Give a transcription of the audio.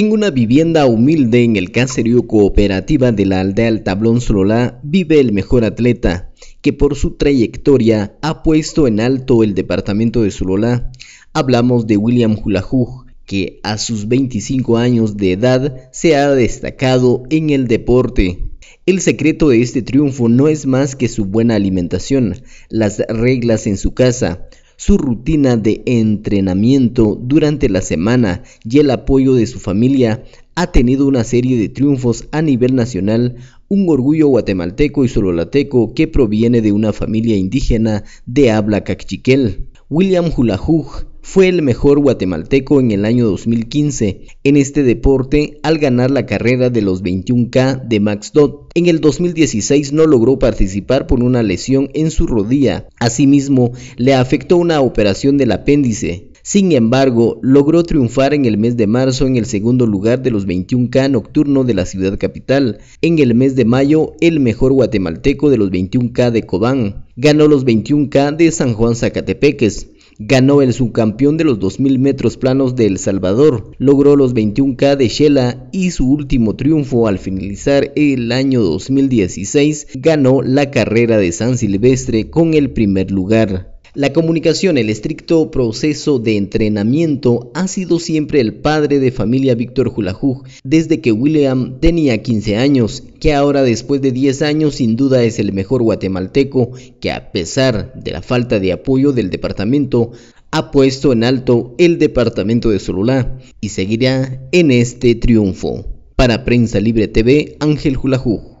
En una vivienda humilde en el caserío cooperativa de la aldea Tablón Sololá vive el mejor atleta, que por su trayectoria ha puesto en alto el departamento de Sololá. Hablamos de William Julajuj, que a sus 25 años de edad se ha destacado en el deporte. El secreto de este triunfo no es más que su buena alimentación, las reglas en su casa, su rutina de entrenamiento durante la semana y el apoyo de su familia, ha tenido una serie de triunfos a nivel nacional, un orgullo guatemalteco y sololateco que proviene de una familia indígena de habla cachiquel. William Hulahug fue el mejor guatemalteco en el año 2015 en este deporte al ganar la carrera de los 21K de Max Dodd. En el 2016 no logró participar por una lesión en su rodilla. Asimismo, le afectó una operación del apéndice sin embargo, logró triunfar en el mes de marzo en el segundo lugar de los 21K nocturno de la ciudad capital. En el mes de mayo, el mejor guatemalteco de los 21K de Cobán. Ganó los 21K de San Juan Zacatepeques. Ganó el subcampeón de los 2000 metros planos de El Salvador, logró los 21K de Shela y su último triunfo al finalizar el año 2016 ganó la carrera de San Silvestre con el primer lugar. La comunicación, el estricto proceso de entrenamiento ha sido siempre el padre de familia Víctor Julajuj desde que William tenía 15 años, que ahora después de 10 años sin duda es el mejor guatemalteco que a pesar de la falta de apoyo del departamento ha puesto en alto el departamento de Sololá y seguirá en este triunfo. Para Prensa Libre TV, Ángel Julajuj.